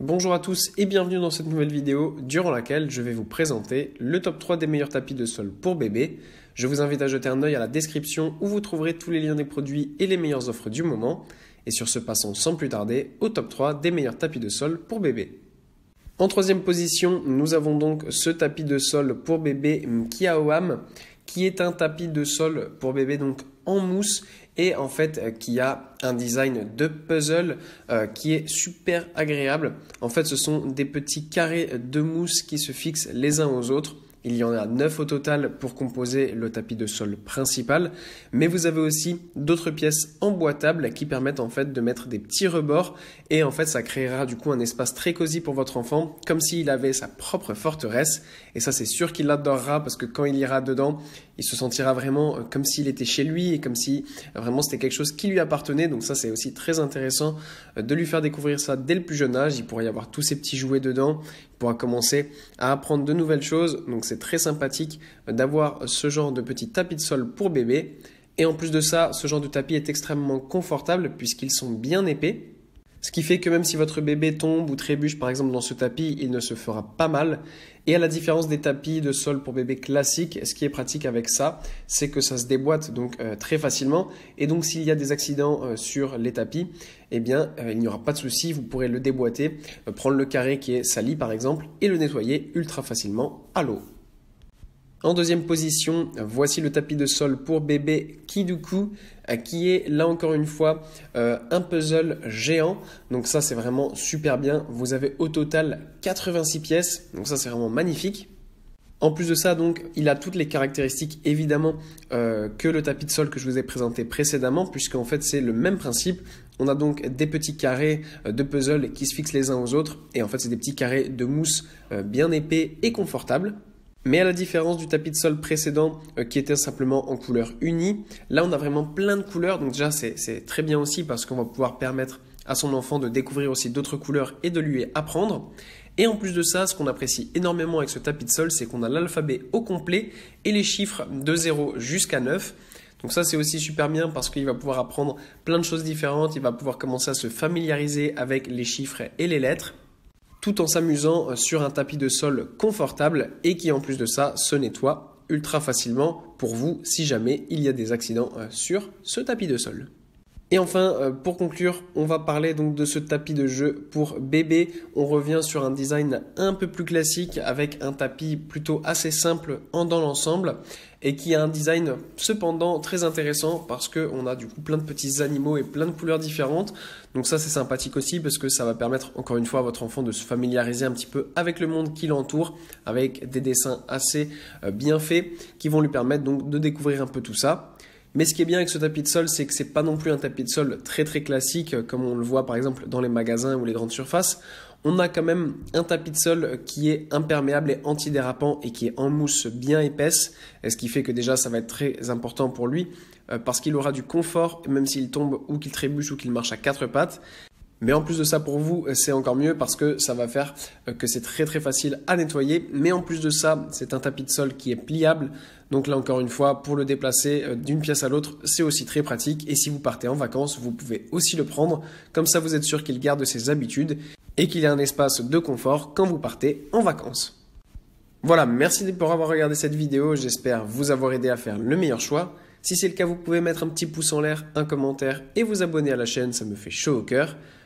Bonjour à tous et bienvenue dans cette nouvelle vidéo durant laquelle je vais vous présenter le top 3 des meilleurs tapis de sol pour bébé. Je vous invite à jeter un œil à la description où vous trouverez tous les liens des produits et les meilleures offres du moment. Et sur ce passons sans plus tarder au top 3 des meilleurs tapis de sol pour bébé. En troisième position, nous avons donc ce tapis de sol pour bébé Mkiaoam qui est un tapis de sol pour bébé donc en mousse et en fait euh, qui a un design de puzzle euh, qui est super agréable. En fait, ce sont des petits carrés de mousse qui se fixent les uns aux autres il y en a 9 au total pour composer le tapis de sol principal, mais vous avez aussi d'autres pièces emboîtables qui permettent en fait de mettre des petits rebords et en fait ça créera du coup un espace très cosy pour votre enfant, comme s'il avait sa propre forteresse. Et ça c'est sûr qu'il l'adorera parce que quand il ira dedans, il se sentira vraiment euh, comme s'il était chez lui et comme si euh, vraiment c'était quelque chose qui lui appartenait. Donc ça c'est aussi très intéressant euh, de lui faire découvrir ça dès le plus jeune âge. Il pourrait y avoir tous ses petits jouets dedans, il pourra commencer à apprendre de nouvelles choses. Donc c'est très sympathique d'avoir ce genre de petit tapis de sol pour bébé. Et en plus de ça, ce genre de tapis est extrêmement confortable puisqu'ils sont bien épais. Ce qui fait que même si votre bébé tombe ou trébuche par exemple dans ce tapis, il ne se fera pas mal. Et à la différence des tapis de sol pour bébé classique, ce qui est pratique avec ça, c'est que ça se déboîte donc euh, très facilement. Et donc s'il y a des accidents euh, sur les tapis, eh bien euh, il n'y aura pas de souci, vous pourrez le déboîter, prendre le carré qui est sali par exemple et le nettoyer ultra facilement à l'eau. En deuxième position, voici le tapis de sol pour bébé Kiduku, euh, qui est là encore une fois euh, un puzzle géant. Donc ça c'est vraiment super bien. Vous avez au total 86 pièces, donc ça c'est vraiment magnifique. En plus de ça, donc, il a toutes les caractéristiques évidemment euh, que le tapis de sol que je vous ai présenté précédemment, puisque en fait c'est le même principe. On a donc des petits carrés de puzzle qui se fixent les uns aux autres, et en fait c'est des petits carrés de mousse bien épais et confortables. Mais à la différence du tapis de sol précédent euh, qui était simplement en couleur unie, là on a vraiment plein de couleurs. Donc déjà c'est très bien aussi parce qu'on va pouvoir permettre à son enfant de découvrir aussi d'autres couleurs et de lui apprendre. Et en plus de ça, ce qu'on apprécie énormément avec ce tapis de sol, c'est qu'on a l'alphabet au complet et les chiffres de 0 jusqu'à 9. Donc ça c'est aussi super bien parce qu'il va pouvoir apprendre plein de choses différentes, il va pouvoir commencer à se familiariser avec les chiffres et les lettres tout en s'amusant euh, sur un tapis de sol confortable et qui en plus de ça se nettoie ultra facilement pour vous si jamais il y a des accidents euh, sur ce tapis de sol. Et enfin, euh, pour conclure, on va parler donc de ce tapis de jeu pour bébé. On revient sur un design un peu plus classique avec un tapis plutôt assez simple en dans l'ensemble et qui a un design cependant très intéressant parce qu'on a du coup plein de petits animaux et plein de couleurs différentes. Donc ça c'est sympathique aussi parce que ça va permettre encore une fois à votre enfant de se familiariser un petit peu avec le monde qui l'entoure avec des dessins assez euh, bien faits qui vont lui permettre donc de découvrir un peu tout ça. Mais ce qui est bien avec ce tapis de sol, c'est que c'est pas non plus un tapis de sol très très classique, euh, comme on le voit par exemple dans les magasins ou les grandes surfaces. On a quand même un tapis de sol qui est imperméable et antidérapant et qui est en mousse bien épaisse, ce qui fait que déjà ça va être très important pour lui euh, parce qu'il aura du confort même s'il tombe ou qu'il trébuche ou qu'il marche à quatre pattes. Mais en plus de ça, pour vous, c'est encore mieux parce que ça va faire euh, que c'est très très facile à nettoyer. Mais en plus de ça, c'est un tapis de sol qui est pliable. Donc là encore une fois, pour le déplacer euh, d'une pièce à l'autre, c'est aussi très pratique. Et si vous partez en vacances, vous pouvez aussi le prendre. Comme ça, vous êtes sûr qu'il garde ses habitudes et qu'il y a un espace de confort quand vous partez en vacances. Voilà, merci pour avoir regardé cette vidéo. J'espère vous avoir aidé à faire le meilleur choix. Si c'est le cas, vous pouvez mettre un petit pouce en l'air, un commentaire et vous abonner à la chaîne, ça me fait chaud au cœur.